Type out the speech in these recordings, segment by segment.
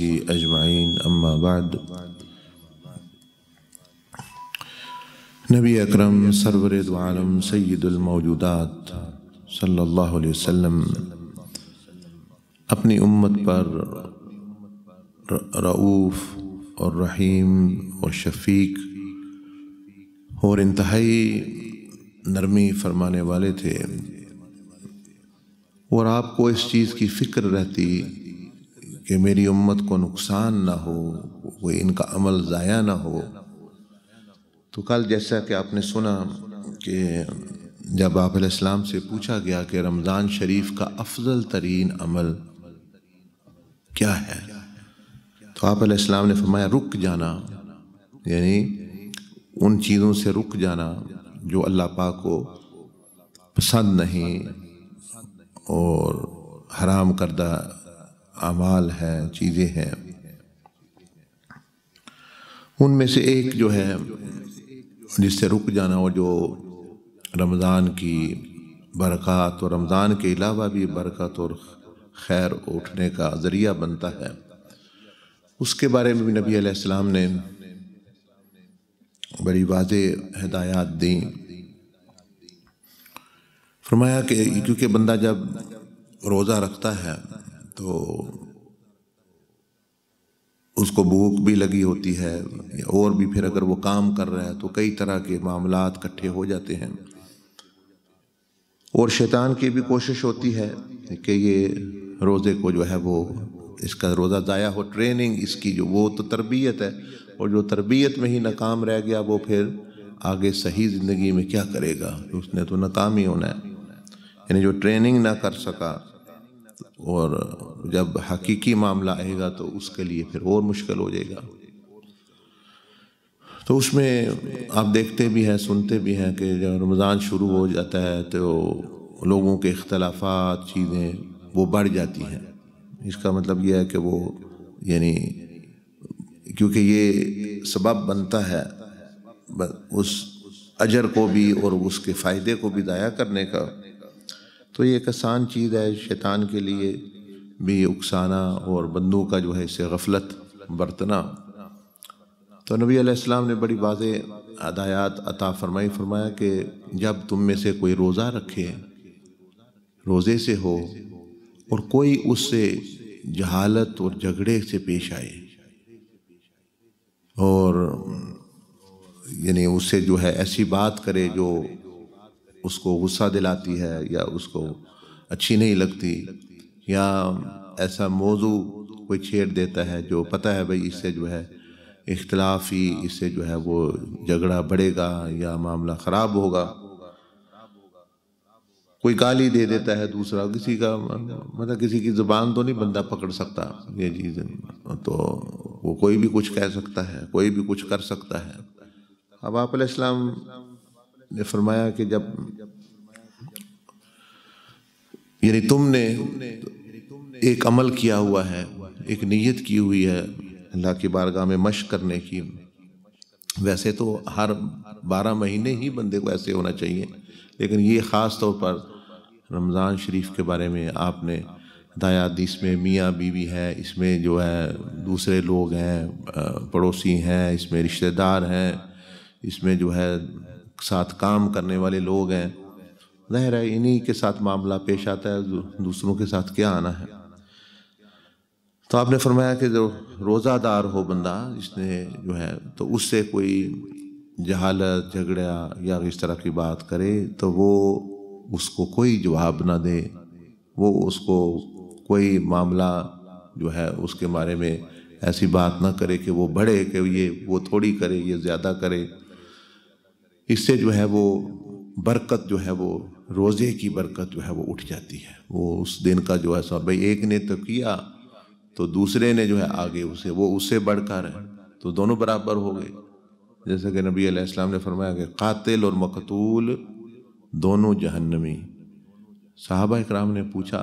وصحبه أجمعين أما بعد नबी अकरम सरवर आलम सैदुलमौजूदात सल्लल्लाहु अलैहि वसल्लम अपनी उम्मत पर रऊफ़ और रहीम और शफीक और इंतहाई नरमी फरमाने वाले थे और आपको इस चीज़ की फ़िक्र रहती कि मेरी उम्मत को नुकसान ना हो कोई इनका अमल ज़ाया ना हो तो कल जैसा कि आपने सुना कि जब आप इस्लाम से पूछा गया कि रमज़ान शरीफ का अफजल तरीन अमल क्या है तो आप इस्लाम ने फरमाया रुक जाना यानी उन चीज़ों से रुक जाना जो अल्लाह पाक को पसंद नहीं और हराम करदा अमाल हैं चीज़ें हैं उनमें से एक जो है जिससे रुक जाना और जो रमज़ान की बरक़ात और रमज़ान के अलावा भी बरक़त और खैर उठने का ज़रिया बनता है उसके बारे में भी नबी अलैहिस्सलाम ने बड़ी वाज हदायत दी फरमाया कि क्योंकि बंदा जब रोज़ा रखता है तो उसको भूख भी लगी होती है और भी फिर अगर वो काम कर रहा है तो कई तरह के मामला इकट्ठे हो जाते हैं और शैतान की भी कोशिश होती है कि ये रोज़े को जो है वो इसका रोज़ा ज़ाया हो ट्रेनिंग इसकी जो वो तो तरबियत है और जो तरबियत में ही नाकाम रह गया वो फिर आगे सही ज़िंदगी में क्या करेगा तो उसने तो नाकाम ही होना है यानी जो ट्रेनिंग ना कर सका और जब हकीकी मामला आएगा तो उसके लिए फिर और मुश्किल हो जाएगा तो उसमें आप देखते भी हैं सुनते भी हैं कि जब रमज़ान शुरू हो जाता है तो लोगों के अख्तलाफात चीज़ें वो बढ़ जाती हैं इसका मतलब यह है कि वो यानी क्योंकि ये सबब बनता है उस अजर को भी और उसके फ़ायदे को भी दाया करने का तो ये एक आसान चीज़ है शैतान के लिए भी उकसाना और बंदों का जो है इसे गफलत बरतना तो नबी आसमाम ने बड़ी वाज हदायात अता फरमाई फरमाया कि जब तुम में से कोई रोज़ा रखे रोज़े से हो और कोई उससे जहालत और झगड़े से पेश आए और यानी उससे जो है ऐसी बात करे जो उसको गुस्सा दिलाती है या उसको अच्छी नहीं लगती या ऐसा मौजू कोई छेड़ देता है जो पता है भाई इससे जो है इख्तलाफी इससे जो है वो झगड़ा बढ़ेगा या मामला ख़राब होगा कोई गाली दे देता है दूसरा किसी का मतलब किसी की ज़ुबान तो नहीं बंदा पकड़ सकता ये चीज़ तो वो कोई भी कुछ कह सकता है कोई भी कुछ कर सकता है अब आप इस्लाम ने फरमाया कि जब यानी तुमने एक अमल किया हुआ है एक नीयत की हुई है अल्लाह की बारगाह में मश करने की वैसे तो हर बारह महीने ही बंदे को ऐसे होना चाहिए लेकिन ये ख़ास तौर पर रमज़ान शरीफ के बारे में आपने दाया इसमें मियाँ बीवी है इसमें जो है दूसरे लोग हैं पड़ोसी हैं इसमें रिश्तेदार हैं इसमें जो है साथ काम करने वाले लोग हैं जहर है इन्हीं के साथ मामला पेश आता है दूसरों के साथ क्या आना है तो आपने फरमाया कि जो रोज़ादार हो बंदा इसने जो है तो उससे कोई जहालत झगड़ा या इस तरह की बात करे तो वो उसको कोई जवाब ना दे वो उसको कोई मामला जो है उसके बारे में ऐसी बात ना करे कि वो बढ़े कि ये वो थोड़ी करे ये ज़्यादा करे इससे जो है वो बरकत जो है वो रोज़े की बरकत जो है वो उठ जाती है वो उस दिन का जो है सब भाई एक ने तो किया तो दूसरे ने जो है आगे उसे वो उससे बढ़कर है तो दोनों बराबर हो गए जैसे कि नबी अलैहिस्सलाम ने फरमाया कि कातिल और मकतूल दोनों जहन्नमी साहबा इक्राम ने पूछा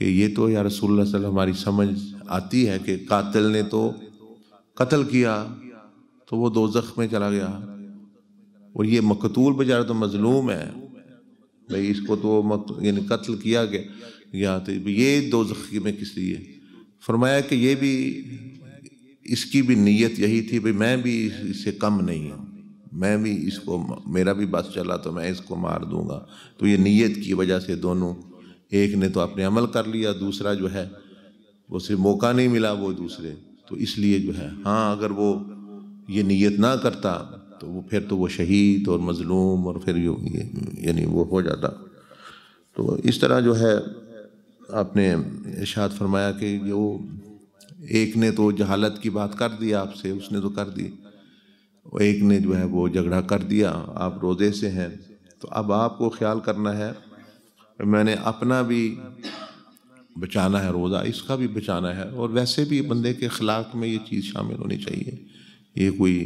कि ये तो या रसूल वसल्लम हमारी समझ आती है कि कातिल ने तो कत्ल किया तो वो दोजख में चला गया और ये मकतूल बेचारा तो मजलूम है भाई इसको तो यानी कत्ल किया गया यहाँ तो ये दो जख्मी में किस लिए फरमाया कि ये भी इसकी भी नीयत यही थी भाई मैं भी इससे कम नहीं हूँ मैं भी इसको मेरा भी बस चला तो मैं इसको मार दूंगा तो ये नीयत की वजह से दोनों एक ने तो अपने अमल कर लिया दूसरा जो है उसे मौका नहीं मिला वो दूसरे तो इसलिए जो है हाँ अगर वो ये नीयत ना करता तो वो फिर तो वो शहीद और मज़लूम और फिर यानी वो हो जाता तो इस तरह जो है आपने इशाद फरमाया कि जो एक ने तो जहालत की बात कर दी आपसे उसने तो कर दी और एक ने जो है वो झगड़ा कर दिया आप रोज़े से हैं तो अब आपको ख्याल करना है मैंने अपना भी बचाना है रोज़ा इसका भी बचाना है और वैसे भी बंदे के अखलाक में ये चीज़ शामिल होनी चाहिए ये कोई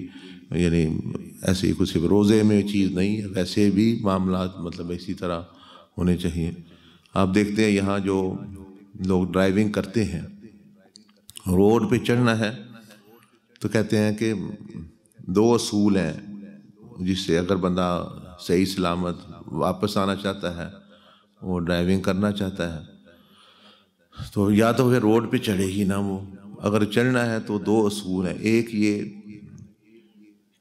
यानी ऐसे ही कुछ रोज़े में चीज़ नहीं है वैसे भी मामला मतलब इसी तरह होने चाहिए आप देखते हैं यहाँ जो लोग ड्राइविंग करते हैं रोड पे चढ़ना है तो कहते हैं कि दो असूल हैं जिससे अगर बंदा सही सलामत वापस आना चाहता है वो ड्राइविंग करना चाहता है तो या तो फिर रोड पे चढ़े ही ना वो अगर चढ़ना है तो दो असूल हैं एक ये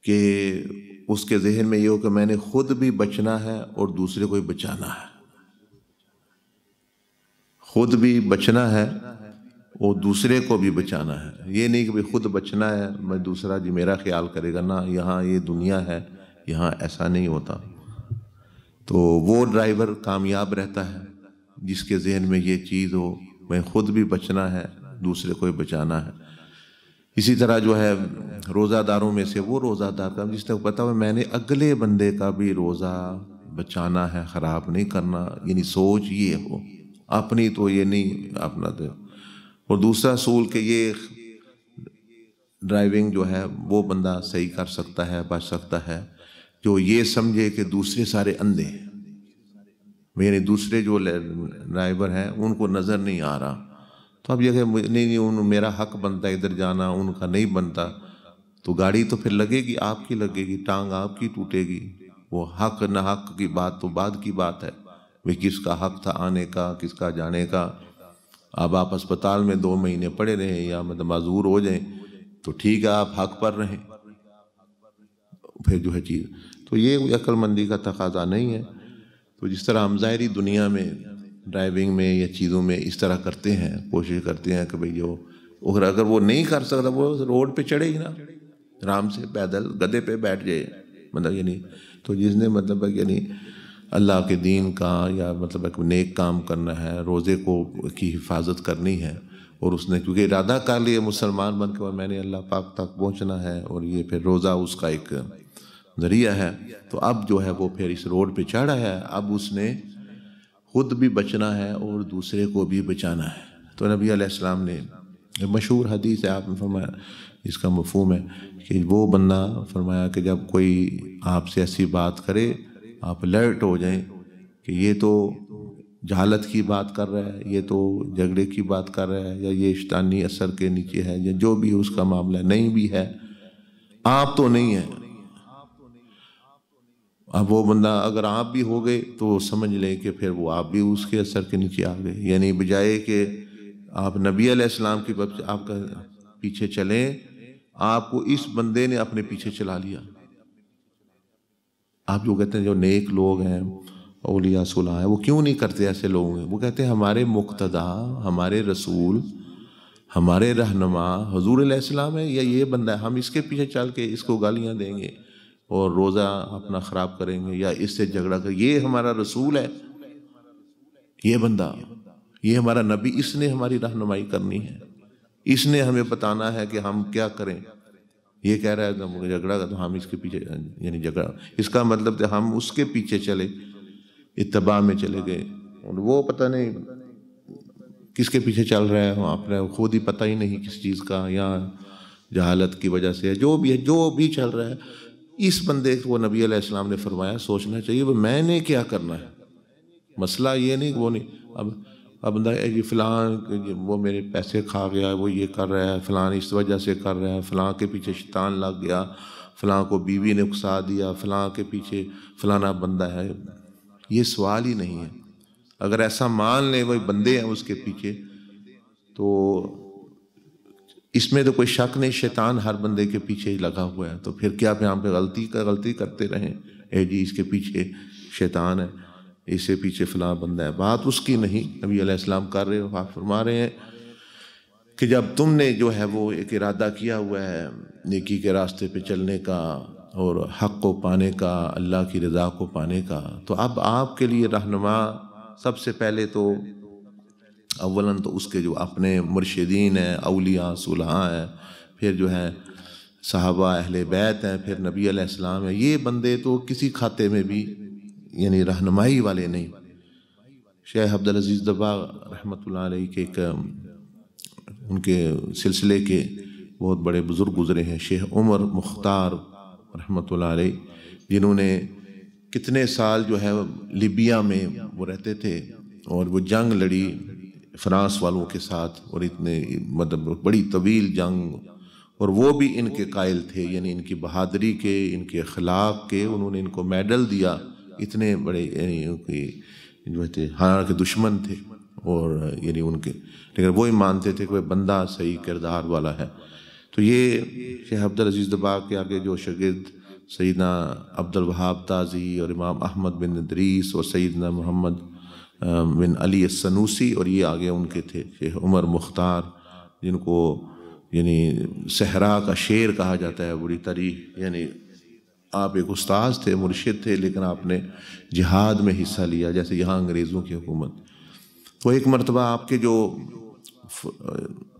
कि उसके जहन में ये हो कि मैंने खुद भी बचना है और दूसरे को भी बचाना है खुद भी बचना है और दूसरे को भी बचाना है ये नहीं कि भाई खुद बचना है मैं दूसरा जी मेरा ख्याल करेगा ना यहाँ ये दुनिया है यहाँ ऐसा नहीं होता तो वो ड्राइवर कामयाब रहता है जिसके जहन में ये चीज़ हो मैं खुद भी बचना है दूसरे को भी बचाना है इसी तरह जो है रोज़ादारों में से वो रोज़ादार का जिसने पता हुआ मैंने अगले बंदे का भी रोज़ा बचाना है ख़राब नहीं करना यानी सोच ये हो अपनी तो ये नहीं अपना तो और दूसरा सूल के ये ड्राइविंग जो है वो बंदा सही कर सकता है बच सकता है जो ये समझे कि दूसरे सारे अंधे हैं यानी दूसरे जो ड्राइवर हैं उनको नज़र नहीं आ रहा तो अब जगह नहीं नहीं उन मेरा हक बनता इधर जाना उनका नहीं बनता तो गाड़ी तो फिर लगेगी आपकी लगेगी टांग आपकी टूटेगी वो हक न हक की बात तो बाद की बात है वे किसका हक था आने का किसका जाने का अब आप अस्पताल में दो महीने पड़े रहें या मतलब मजबूर हो जाएं तो ठीक है आप हक पर रहें फिर जो है चीज़ तो ये अक्लमंदी का तकाजा नहीं है तो जिस तरह हम ज़ाहरी दुनिया में ड्राइविंग में या चीज़ों में इस तरह करते हैं कोशिश करते हैं कि भाई जो अगर अगर वो नहीं कर सकता वो रोड पे चढ़े ही ना आराम से पैदल गधे पे बैठ जाए मतलब यानी तो जिसने मतलब यानी अल्लाह के दीन का या मतलब एक नेक काम करना है रोज़े को की हिफाजत करनी है और उसने क्योंकि इरादा कर लिया मुसलमान बन के और मैंने अल्लाह पाक तक पहुँचना है और ये फिर रोज़ा उसका एक ज़रिया है तो अब जो है वो फिर इस रोड पर चढ़ा है अब उसने खुद भी बचना है और दूसरे को भी बचाना है तो नबी आसमाम ने मशहूर हदीस है आपने फरमाया इसका मफहम है कि वो बंदा फरमाया कि जब कोई आपसे ऐसी बात करे आप अलर्ट हो जाएं कि ये तो जहालत की बात कर रहा है ये तो झगड़े की बात कर रहा है या ये इश्तानी असर के नीचे है या जो भी उसका मामला नहीं भी है आप तो नहीं है अब वो बंदा अगर आप भी हो गए तो समझ लें कि फिर वो आप भी उसके असर के नीचे आ गए यानी बजाय कि आप नबी आलाम के आपका पीछे चलें आपको इस बंदे ने अपने पीछे चला लिया आप जो कहते हैं जो नेक लोग हैं ओलिया सुलह हैं वो क्यों नहीं करते ऐसे लोग हैं वो कहते हैं हमारे मुक्तदा हमारे रसूल हमारे रहनमा हजूर है या ये बंदा है हम इसके पीछे चल के इसको गालियाँ देंगे और रोज़ा अपना ख़राब करेंगे या इससे झगड़ा कर ये हमारा रसूल है ये बंदा ये हमारा नबी इसने हमारी रहनुमाई करनी है इसने हमें बताना है कि हम क्या करें ये कह रहा है तो झगड़ा का तो हम इसके पीछे यानी झगड़ा इसका मतलब तो हम उसके पीछे चले इतबा में चले गए और वो पता नहीं किसके पीछे चल रहा है आपने खुद ही पता ही नहीं किस चीज़ का या जहालत की वजह से जो भी है जो भी चल रहा है इस बंदे को नबी आसमाम ने फरमाया सोचना चाहिए वो मैंने क्या करना है मसला ये नहीं वो नहीं अब अब बंदा ये फ़लाँ वो मेरे पैसे खा गया वो ये कर रहा है फ़लाँ इस वजह से कर रहा है फ़लाँ के पीछे शैतान लग गया फ़लाँ को बीवी ने उकसा दिया फ़लाँ के पीछे फ़लाना बंदा है ये सवाल ही नहीं है अगर ऐसा मान लें वही बंदे हैं उसके पीछे तो इसमें तो कोई शक नहीं शैतान हर बंदे के पीछे ही लगा हुआ है तो फिर क्या आप यहाँ पे गलती कर गलती करते रहें ए जी इसके पीछे शैतान है इसके पीछे फला बंदा है बात उसकी नहीं नबी अलैहिस्सलाम कर रहे हो आप फरमा रहे हैं कि जब तुमने जो है वो एक इरादा किया हुआ है नेकी के रास्ते पे चलने का और हक़ को पाने का अल्लाह की रज़ा को पाने का तो अब आपके लिए रहनुमा सबसे पहले तो अवला तो उसके जो अपने मुर्शदीन हैं अलिया सुलहा हैं फिर जो है साहबा अहल बैत हैं फिर नबी आलाम है ये बंदे तो किसी खाते में भी यानी रहनुमाई वाले नहीं शेख अब्दुल अजीज़ दबा रहमत के एक उनके सिलसिले के बहुत बड़े बुज़ुर्ग गुजरे हैं शेख उमर मुख्तार रहमत जिन्होंने कितने साल जो है लिबिया में वो रहते थे और वो जंग लड़ी फ्रांस वालों के साथ और इतने मतलब बड़ी तवील जंग और वो भी इनके कायल थे यानी इनकी बहादरी के इनके अखलाक के उन्होंने इनको मेडल दिया इतने बड़े जो थे हालांकि दुश्मन थे और यानी उनके लेकिन वो ही मानते थे कि वह बंदा सही किरदार वाला है तो ये शेख अब्दुल अजीज़ दबा के आगे जो शगिर्द सैदना अब्दुल वहाब ताज़ी और इमाम अहमद बिन दरीस और सैदना मोहम्मद बिन अली सनूसी और ये आगे उनके थे शेख उमर मुख्तार जिनको यानी सहरा का शेर कहा जाता है बुरी तरी यानी आप एक उस्ताद थे मुर्शिद थे लेकिन आपने जिहाद में हिस्सा लिया जैसे यहाँ अंग्रेज़ों की हुकूमत तो एक मरतबा आपके जो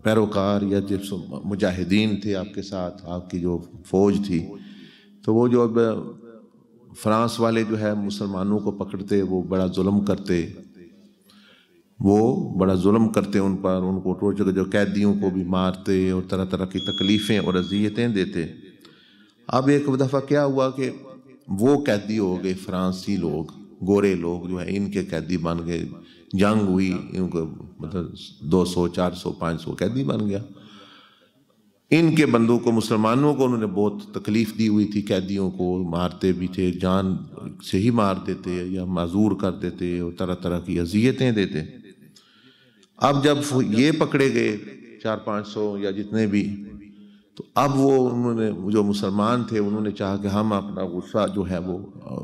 पैरोकार या जिस मुजाहिदीन थे आपके साथ आपकी जो फौज थी तो वो जो अब फ्रांस वाले जो है मुसलमानों को पकड़ते वो बड़ा जुल्म करते वो बड़ा जुल्म करते उन पर उनको टोर्चर जो कैदियों को भी मारते और तरह तरह की तकलीफ़ें और अजियतें देते अब एक दफ़ा क्या हुआ कि वो कैदी हो गए फ्रांसी लोग गोरे लोग जो है इनके कैदी बन गए जंग हुई इनको मतलब दो सौ चार सौ पाँच सौ कैदी बन गया इनके बंदूक को मुसलमानों को उन्होंने बहुत तकलीफ़ दी हुई थी कैदियों को मारते भी थे जान से ही मार देते या माजूर कर देते और तरह तरह की अजियतें देते अब जब ये पकड़े गए चार पाँच सौ या जितने भी तो अब वो उन्होंने जो मुसलमान थे उन्होंने चाहा कि हम अपना गुस्सा जो है वो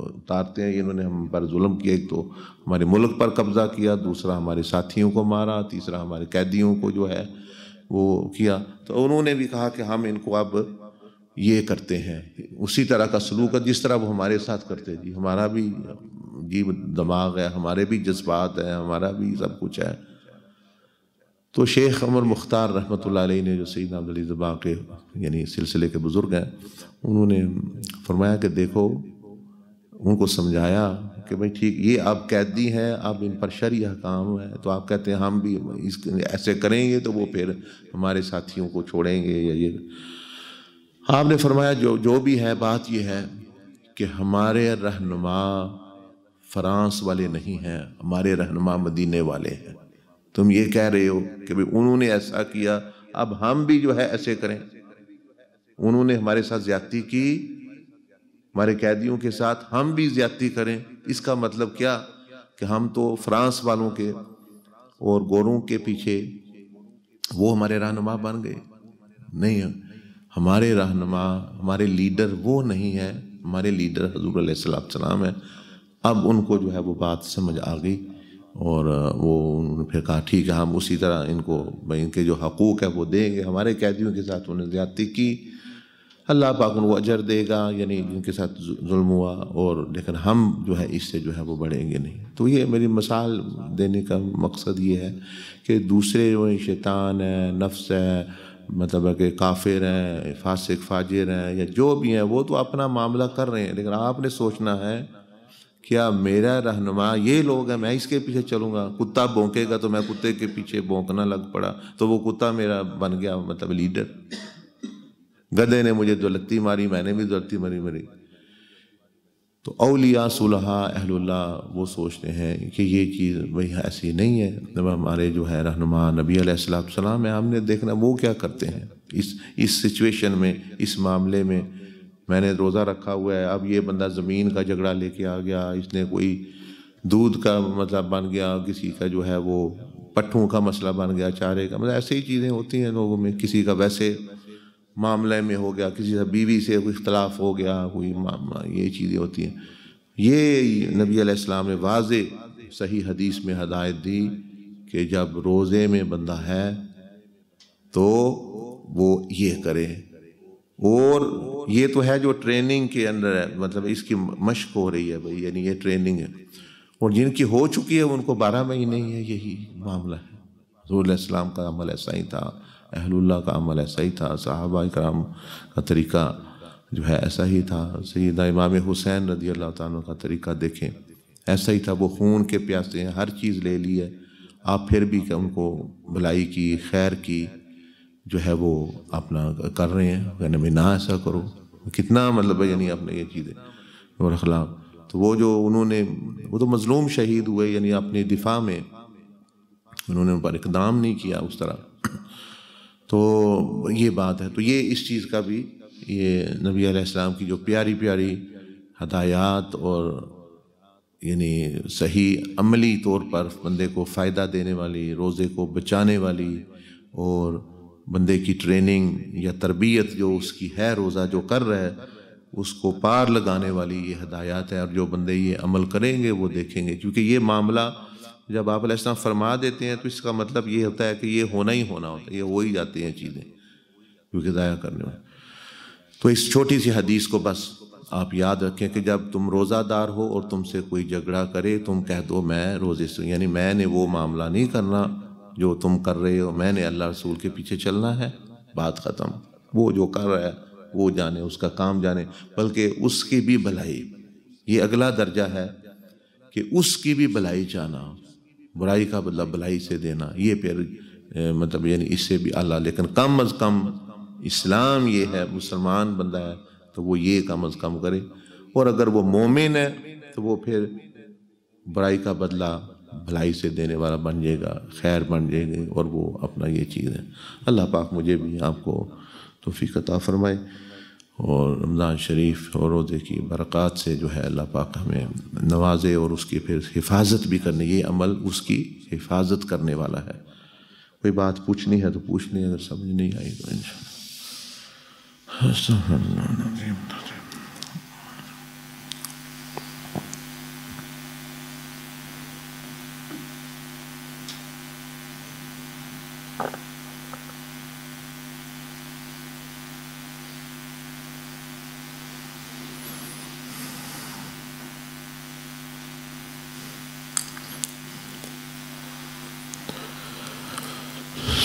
उतारते हैं इन्होंने हम पर जुल्म किया एक तो हमारे मुल्क पर कब्ज़ा किया दूसरा हमारे साथियों को मारा तीसरा हमारे कैदियों को जो है वो किया तो उन्होंने भी कहा कि हम इनको अब ये करते हैं उसी तरह का सलूक जिस तरह वो हमारे साथ करते जी हमारा भी जी दिमाग है हमारे भी जज्बात है हमारा भी सब कुछ है तो शेख अमर मुख्तार रहमत ने जो सईद अब्दुल जबा के यानी सिलसिले के बुज़ुर्ग हैं उन्होंने फरमाया कि देखो उनको समझाया कि भाई ठीक ये आप कैदी हैं आप इन पर शरी काम है तो आप कहते हैं हम भी इस ऐसे करेंगे तो वो फिर हमारे साथियों को छोड़ेंगे या ये आपने फरमाया जो जो भी है बात यह है कि हमारे रहनुमा फ्रांस वाले नहीं हैं हमारे रहनुमा मदीने वाले हैं तुम ये कह रहे हो कि भाई उन्होंने ऐसा किया अब हम भी जो है ऐसे करें उन्होंने हमारे साथ ज्यादा की हमारे कैदियों के साथ हम भी ज्यादा करें इसका मतलब क्या कि हम तो फ्रांस वालों के और गोरों के पीछे वो हमारे रहनुमा बन गए नहीं हमारे रहनुमा हमारे लीडर वो नहीं है हमारे लीडर हजूर सलाम है अब उनको जो है वो बात समझ आ गई और वो उन्होंने फिर कहा ठीक है हम उसी तरह इनको भाई इनके जो हकूक़ है वो देंगे हमारे कैदियों के साथ उन्होंने ज़्यादती की अल्लाह पाक उनको अजर देगा यानी जिनके साथ जुल्म हुआ और लेकिन हम जो है इससे जो है वो बढ़ेंगे नहीं तो ये मेरी मिसाल देने का मकसद ये है कि दूसरे जो है शैतान हैं नफ्स हैं मतलब है कि काफिर हैं फासिक फाजिर हैं या जो भी हैं वो तो अपना मामला कर रहे हैं लेकिन आपने सोचना है क्या मेरा रहनुमा ये लोग हैं मैं इसके पीछे चलूँगा कुत्ता भोंकेगा तो मैं कुत्ते के पीछे भोंकना लग पड़ा तो वो कुत्ता मेरा बन गया मतलब लीडर गधे ने मुझे दौलती मारी मैंने भी दौलती मारी मरी तो अलिया सुलहा अहलुल्ला वो सोचते हैं कि ये चीज़ भाई ऐसी नहीं है जब हमारे जो है रहनुमा नबी सलाम है हमने देखना वो क्या करते हैं इस इस सिचुएशन में इस मामले में मैंने रोज़ा रखा हुआ है अब ये बंदा ज़मीन का झगड़ा लेके आ गया इसने कोई दूध का मतलब बन गया किसी का जो है वो पट्ठों का मसला बन गया चारे का मतलब ऐसे ही चीज़ें होती हैं लोगों में किसी का वैसे मामले में हो गया किसी से बीवी से कोई इख्तलाफ हो गया कोई ये चीज़ें होती हैं ये नबी आसमाम ने वाज सही हदीस में हदायत दी कि जब रोज़े में बंदा है तो वो ये करें और ये तो है जो ट्रेनिंग के अंदर है मतलब इसकी मश्क हो रही है भाई यानी ये ट्रेनिंग है और जिनकी हो चुकी है उनको बारह महीने ही है यही मामला है रसोल्लाम का अमल ऐसा ही था अहलुल्ला का अमल ऐसा ही था साहबा कराम का तरीका जो है ऐसा ही था सैदा इमाम हुसैन रदी अल्लाह तु का तरीका देखें ऐसा ही था वो खून के प्यासे हैं हर चीज़ ले ली है आप फिर भी उनको भलाई की खैर की जो है वो अपना कर रहे हैं कहने भाई ना ऐसा करो कितना मतलब है यानी आपने ये चीज़ें और खिलाफ तो वो जो उन्होंने वो तो मज़लूम शहीद हुए यानी अपने दिफा में उन्होंने उन पर इकदाम नहीं किया उस तरह तो ये बात है तो ये इस चीज़ का भी ये नबी आलाम की जो प्यारी प्यारी हदायत और यानी सही अमली तौर पर बंदे को फ़ायदा देने वाली रोज़े को बचाने वाली और बंदे की ट्रेनिंग या तरबियत जो उसकी है रोज़ा जो कर रहा है उसको पार लगाने वाली ये हदायत है और जो बंदे ये अमल करेंगे वो देखेंगे क्योंकि ये मामला जब आप अलैहिस्सलाम फरमा देते हैं तो इसका मतलब ये होता है कि ये होना ही होना होता है ये हो ही जाती हैं चीज़ें क्योंकि ज़ाया करने में तो इस छोटी सी हदीस को बस आप याद रखें कि जब तुम रोज़ादार हो और तुमसे कोई झगड़ा करे तुम कह दो मैं रोज़े से यानी मैंने वो मामला नहीं करना जो तुम कर रहे हो मैंने अल्लाह रसूल के पीछे चलना है बात ख़त्म वो जो कर रहा है वो जाने उसका काम जाने बल्कि उसकी भी भलाई ये अगला दर्जा है कि उसकी भी भलाई जाना बुराई का बदला मतलब भलाई से देना ये फिर मतलब यानी इससे भी अल्लाह लेकिन कम अज़ कम इस्लाम ये है मुसलमान बंदा है तो वो ये कम अज़ कम करे और अगर वो मोमिन है तो वो फिर बुराई का बदला भलाई से देने वाला बन जाएगा खैर बन जाएंगे और वो अपना ये चीज़ है अल्लाह पाक मुझे भी आपको तोफ़ी कता फरमाए और रमज़ान शरीफ और रोज़े की बरक़ात से जो है अल्लाह पाक हमें नवाजे और उसकी फिर हिफाजत भी करनी ये अमल उसकी हिफाजत करने वाला है कोई बात पूछनी है तो पूछनी है अगर समझ नहीं आई तो इन